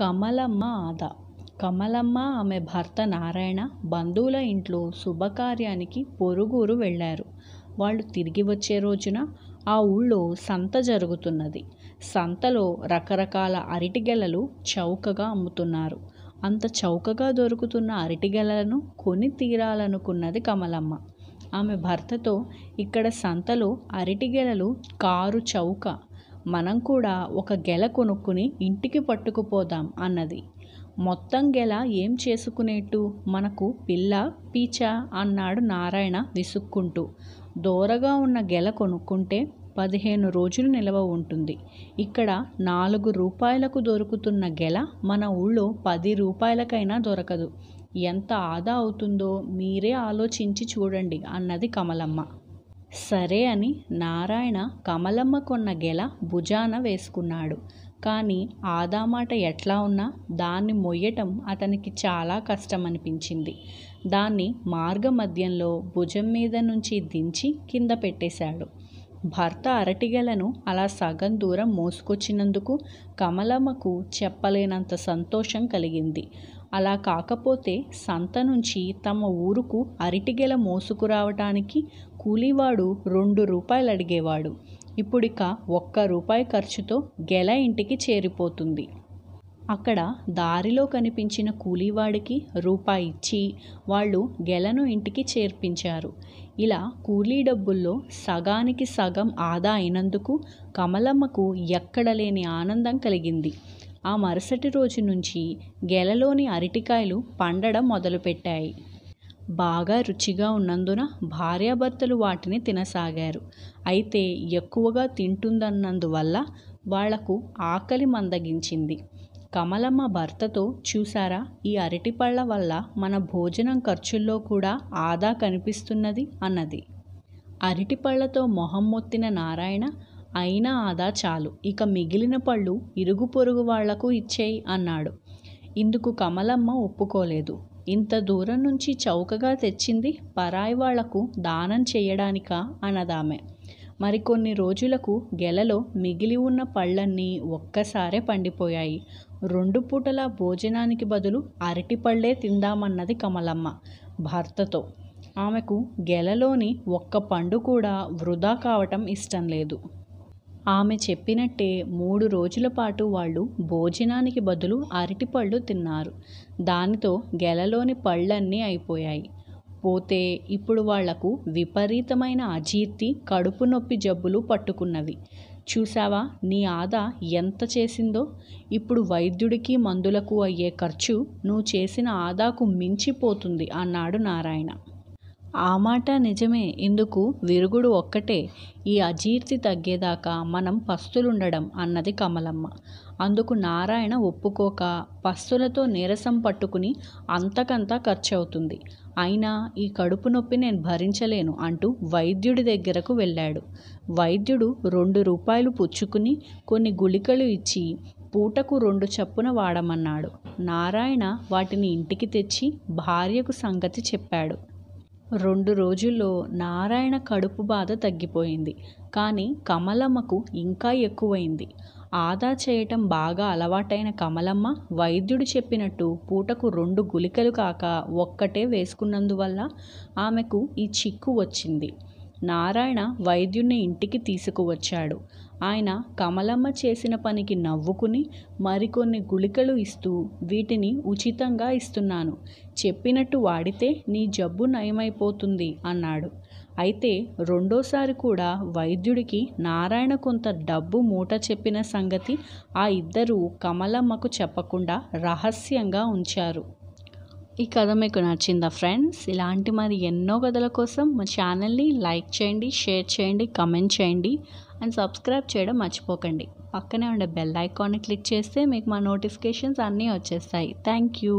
కమలమ్మ ఆద కమలమ్మ ఆమె భర్త నారాయణ బంధువుల ఇంట్లో శుభకార్యానికి పొరుగురు వెళ్ళారు వాళ్ళు తిరిగి వచ్చే రోజున ఆ ఊళ్ళో సంత జరుగుతున్నది సంతలో రకరకాల అరటిగెలలు చౌకగా అమ్ముతున్నారు అంత చౌకగా దొరుకుతున్న అరటిగెలలను కొని తీరాలనుకున్నది కమలమ్మ ఆమె భర్తతో ఇక్కడ సంతలో అరటిగెలలు కారు చౌక మనం కూడా ఒక గెల కొనుక్కుని ఇంటికి పట్టుకుపోదాం అన్నది మొత్తం గెల ఏం చేసుకునేట్టు మనకు పిల్ల పీచ అన్నాడు నారాయణ విసుక్కుంటూ దూరగా ఉన్న గెల కొనుక్కుంటే పదిహేను రోజులు నిలవ ఉంటుంది ఇక్కడ నాలుగు రూపాయలకు దొరుకుతున్న గెల మన ఊళ్ళో పది రూపాయలకైనా దొరకదు ఎంత ఆదా అవుతుందో మీరే ఆలోచించి చూడండి అన్నది కమలమ్మ సరే అని నారాయణ కమలమ్మ కొన్న గెల భుజాన వేసుకున్నాడు కానీ ఆదామాట ఎట్లా ఉన్నా దాన్ని మొయ్యటం అతనికి చాలా కష్టమనిపించింది దాన్ని మార్గమధ్యంలో భుజం మీద నుంచి దించి కింద పెట్టేశాడు భర్త అరటిగెలను అలా సగం దూరం మోసుకొచ్చినందుకు కమలమ్మకు చెప్పలేనంత సంతోషం కలిగింది అలా కాకపోతే సంత నుంచి తమ ఊరుకు అరటిగెల మోసుకురావటానికి కూలీవాడు రెండు రూపాయలు అడిగేవాడు ఇప్పుడిక ఒక్క రూపాయి ఖర్చుతో గెల ఇంటికి చేరిపోతుంది అక్కడ దారిలో కనిపించిన కూలీవాడికి రూపాయి ఇచ్చి వాళ్ళు గెలను ఇంటికి చేర్పించారు ఇలా కూలీ డబ్బుల్లో సగానికి సగం ఆదా అయినందుకు కమలమ్మకు ఎక్కడలేని ఆనందం కలిగింది ఆ మరుసటి రోజు నుంచి గెలలోని అరటికాయలు పండడం మొదలుపెట్టాయి బాగా రుచిగా ఉన్నందున భార్యాభర్తలు వాటిని తినసాగారు అయితే ఎక్కువగా తింటుందన్నందువల్ల వాళ్లకు ఆకలి మందగించింది కమలమ్మ భర్తతో చూసారా ఈ అరటిపళ్ళ వల్ల మన భోజనం ఖర్చుల్లో కూడా ఆదా కనిపిస్తున్నది అన్నది అరటిపళ్ళతో మొహం మొత్తిన నారాయణ అయినా ఆదా చాలు ఇక మిగిలిన పళ్ళు ఇరుగు పొరుగు వాళ్లకు ఇచ్చేయి అన్నాడు ఇందుకు కమలమ్మ ఒప్పుకోలేదు ఇంత దూరం నుంచి చౌకగా తెచ్చింది పరాయి వాళ్లకు దానం చేయడానిక అన్నదామె మరికొన్ని రోజులకు గెలలో మిగిలి ఉన్న పళ్ళన్నీ ఒక్కసారే పండిపోయాయి రెండు పూటల భోజనానికి బదులు అరటిపళ్ళే తిందామన్నది కమలమ్మ భర్తతో ఆమెకు గెలలోని ఒక్క పండు కూడా వృధా కావటం ఇష్టం లేదు ఆమె చెప్పినట్టే మూడు రోజుల పాటు వాళ్ళు భోజనానికి బదులు అరటిపళ్ళు తిన్నారు దానితో గెలలోని పళ్ళన్నీ అయిపోయాయి పోతే ఇప్పుడు వాళ్లకు విపరీతమైన అజీర్తి కడుపు నొప్పి జబ్బులు పట్టుకున్నవి చూసావా నీ ఆదా ఎంత చేసిందో ఇప్పుడు వైద్యుడికి మందులకు అయ్యే ఖర్చు నువ్వు చేసిన ఆదాకు మించిపోతుంది అన్నాడు నారాయణ ఆ మాట నిజమే ఇందుకు విరుగుడు ఒక్కటే ఈ అజీర్తి తగ్గేదాకా మనం పస్తులుండడం అన్నది కమలమ్మ అందుకు నారాయణ ఒప్పుకోక పస్తులతో నీరసం పట్టుకుని అంతకంతా ఖర్చవుతుంది అయినా ఈ కడుపు నొప్పి నేను భరించలేను అంటూ వైద్యుడి దగ్గరకు వెళ్ళాడు వైద్యుడు రెండు రూపాయలు పుచ్చుకుని కొన్ని గుళికలు ఇచ్చి పూటకు రెండు చప్పున వాడమన్నాడు నారాయణ వాటిని ఇంటికి తెచ్చి భార్యకు సంగతి చెప్పాడు రెండు రోజుల్లో నారాయణ కడుపు బాధ తగ్గిపోయింది కానీ కమలమ్మకు ఇంకా ఎక్కువైంది ఆదా చేయటం బాగా అలవాటైన కమలమ్మ వైద్యుడు చెప్పినట్టు పూటకు రెండు గుళికలు కాక ఒక్కటే వేసుకున్నందువల్ల ఆమెకు ఈ చిక్కు వచ్చింది నారాయణ వైద్యుని ఇంటికి తీసుకువచ్చాడు ఆయన కమలమ్మ చేసిన పనికి నవ్వుకుని మరికొన్ని గుళికలు ఇస్తూ వీటిని ఉచితంగా ఇస్తున్నాను చెప్పినట్టు వాడితే నీ జబ్బు నయమైపోతుంది అన్నాడు అయితే రెండోసారి కూడా వైద్యుడికి నారాయణ కొంత డబ్బు మూట చెప్పిన సంగతి ఆ ఇద్దరూ కమలమ్మకు చెప్పకుండా రహస్యంగా ఉంచారు ఈ కథ మీకు నచ్చిందా ఫ్రెండ్స్ ఇలాంటి మరి ఎన్నో కథల కోసం మా ఛానల్ని లైక్ చేయండి షేర్ చేయండి కమెంట్ చేయండి అండ్ సబ్స్క్రైబ్ చేయడం మర్చిపోకండి పక్కనే ఉండే బెల్ ఐకాన్ని క్లిక్ చేస్తే మీకు మా నోటిఫికేషన్స్ అన్నీ వచ్చేస్తాయి థ్యాంక్ యూ